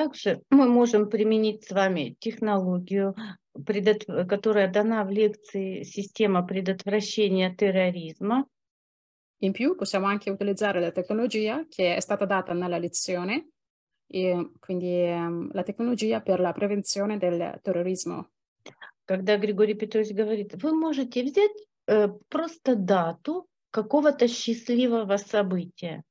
Также мы можем применить с вами технологию, которая дана в лекции «Система предотвращения терроризма». In più possiamo anche utilizzare la tecnologia che è stata data nella lezione, e quindi ehm, la tecnologia per la prevenzione del terrorismo. Когда Григорий Петрович говорит, вы можете взять э, просто дату какого-то счастливого события.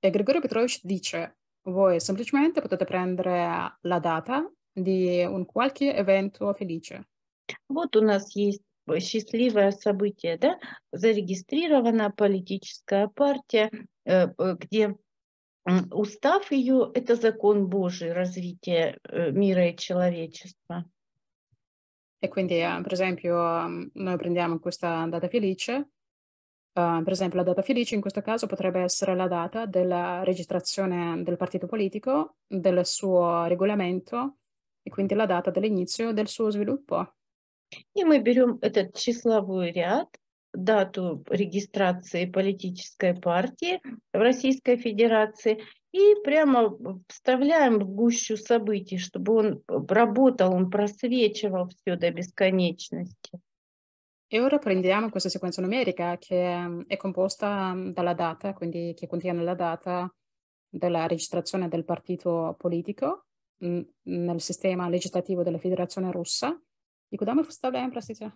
E Григорий Петрович dice, Voi semplicemente potete prendere la data di un qualche evento felice. Вот у нас есть счастливое событие, да? Зарегистрирована политическая партия, э, э, где устав ее – это закон Божий развития э, мира и человечества. E quindi, per esempio, noi prendiamo questa data felice Uh, per esempio, la data felice in questo caso potrebbe essere la data della registrazione del partito politico, del suo regolamento e quindi la data dell'inizio del suo sviluppo. И мы берем этот числовой ряд, дату регистрации политической партии в Российской Федерации и прямо вставляем в гущу событий, чтобы он работал, он просвечивал все до бесконечности. E ora prendiamo questa sequenza numerica che ehm, è composta mm, dalla data, quindi che contiene la data della registrazione del partito politico mm, nel sistema legislativo della Federazione Russa. И куда мы вставляем, простите?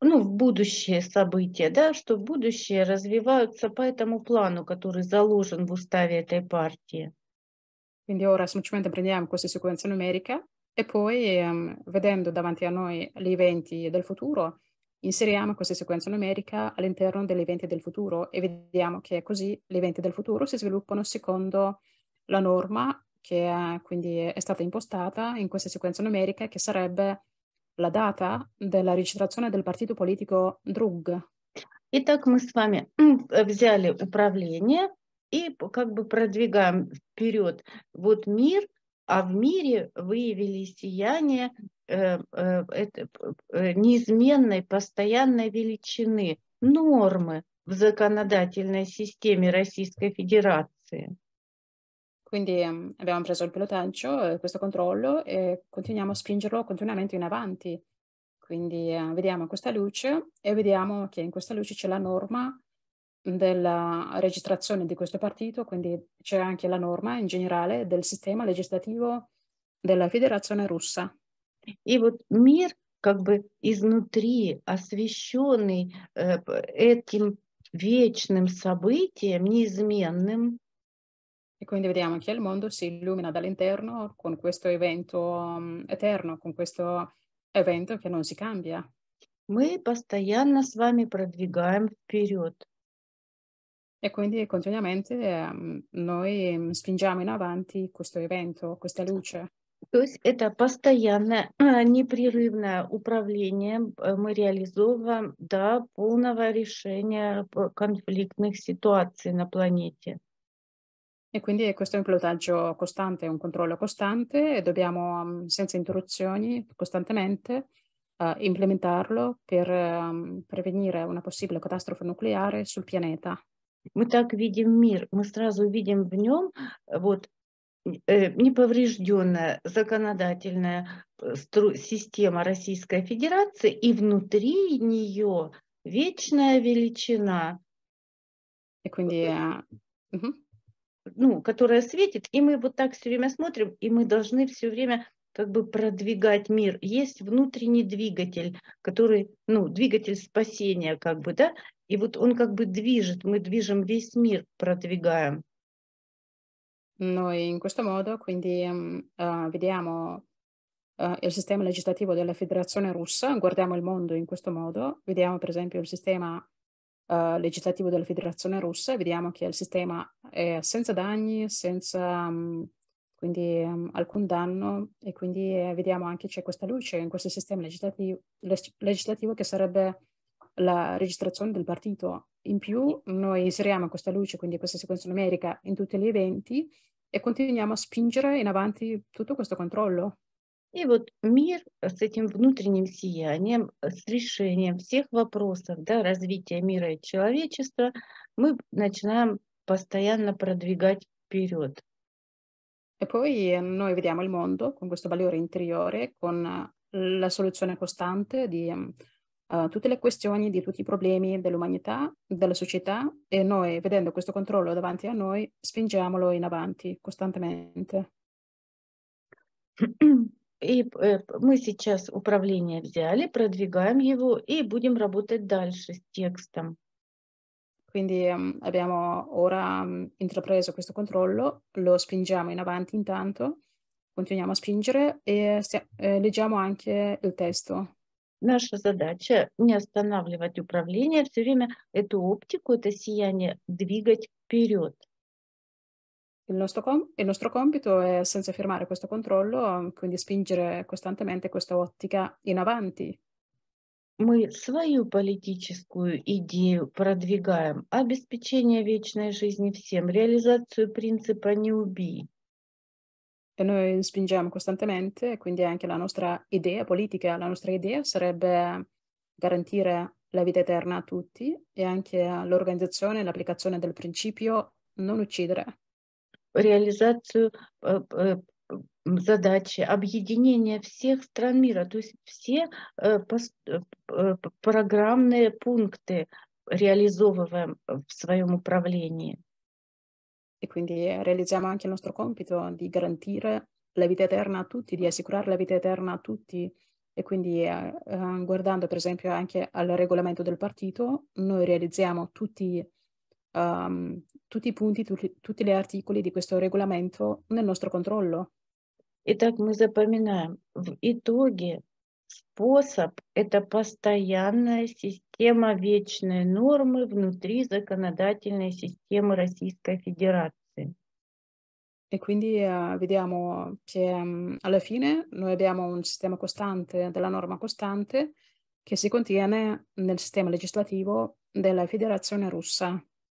Ну, в будущее события, да, что будущее развиваются по этому плану, который заложен в уставе этой партии. Quindi ora semplicemente prendiamo questa sequenza numerica e poi, ehm, vedendo davanti a noi gli eventi del futuro, Inseriamo questa sequenza numerica all'interno degli eventi del futuro e vediamo che così gli eventi del futuro si sviluppano secondo la norma che è, quindi è stata impostata in questa sequenza numerica che sarebbe la data della registrazione del partito politico Drug. Итак, мы с вами взяли управление и как бы продвигаем вперед вот мир, а в мире выявили сияние Э, э, э, неизменной, постоянной величины нормы в законодательной системе Российской Федерации. Quindi ehm, abbiamo preso il pilotaggio, eh, questo controllo e continuiamo a spingerlo continuamente in avanti. Quindi eh, vediamo questa luce e vediamo che in questa luce c'è la norma della registrazione di questo partito, quindi c'è anche la norma in generale del sistema legislativo della Federazione russa. И вот мир как бы изнутри, освещенный этим вечным событием, неизменным. E quindi vediamo che il mondo si illumina dall'interno con questo evento eterno, con questo evento che non si cambia. Мы постоянно с вами продвигаем вперед. E quindi continuamente noi spingiamo in avanti questo evento, questa luce. То есть это постоянное, непрерывное управление мы реализовываем до полного решения конфликтных ситуаций на планете. E quindi questo è un pilotaggio costante, un controllo costante e dobbiamo senza interruzioni costantemente uh, implementarlo per um, prevenire una possibile catastrofe nucleare sul pianeta. Мы так видим мир, мы сразу видим в нем вот Э, неповрежденная законодательная э, система Российской Федерации и внутри нее вечная величина. Ну, которая светит, и мы вот так все время смотрим, и мы должны все время как бы продвигать мир. Есть внутренний двигатель, который, ну, двигатель спасения, как бы, да, и вот он как бы движет, мы движем весь мир, продвигаем. Noi in questo modo quindi uh, vediamo uh, il sistema legislativo della federazione russa, guardiamo il mondo in questo modo, vediamo per esempio il sistema uh, legislativo della federazione russa vediamo che il sistema è senza danni, senza um, quindi um, alcun danno e quindi eh, vediamo anche c'è questa luce in questo sistema legislativo, legislativo che sarebbe la registrazione del partito. In più noi inseriamo questa luce, quindi questa sequenza numerica, in tutti gli eventi e continuiamo a spingere in avanti tutto questo controllo. И вот мир с этим внутренним сиянием, с решением всех вопросов да, развития мира и человечества мы начинаем постоянно продвигать вперед. E poi noi vediamo il mondo con questo valore interiore, con la soluzione costante di uh, tutte le questioni, di tutti i problemi dell'umanità, della società e noi, vedendo questo controllo davanti a noi, spingiamolo in avanti costantemente. И э, мы сейчас управление взяли, продвигаем его и будем работать дальше с текстом. Quindi abbiamo ora intrapreso questo controllo, lo spingiamo in avanti intanto, continuiamo a spingere e eh, leggiamo anche il testo. Наша задача не останавливать управление, все время эту оптику, это сияние двигать вперед. Il nostro, com- il nostro compito è, senza fermare questo controllo, quindi spingere costantemente questa ottica in avanti. Мы свою политическую идею продвигаем, обеспечение вечной жизни всем, реализацию принципа «не убий». e noi spingiamo costantemente, quindi anche la nostra idea politica, la nostra idea sarebbe garantire la vita eterna a tutti e anche l'organizzazione e l'applicazione del principio non uccidere. Реализацию э, э, задачи объединения всех стран мира, то есть все э, программные пункты реализовываем в своем управлении e quindi realizziamo anche il nostro compito di garantire la vita eterna a tutti, di assicurare la vita eterna a tutti e quindi eh, eh guardando per esempio anche al regolamento del partito, noi realizziamo tutti, um, tutti i punti, tutti, tutti gli articoli di questo regolamento nel nostro controllo. E Итак, мы запоминаем, в итоге способ – это постоянная система Система вечной нормы внутри законодательной системы Российской Федерации. E quindi uh, vediamo che um, alla fine noi abbiamo un sistema costante, della norma costante, che si contiene nel sistema legislativo della Federazione russa.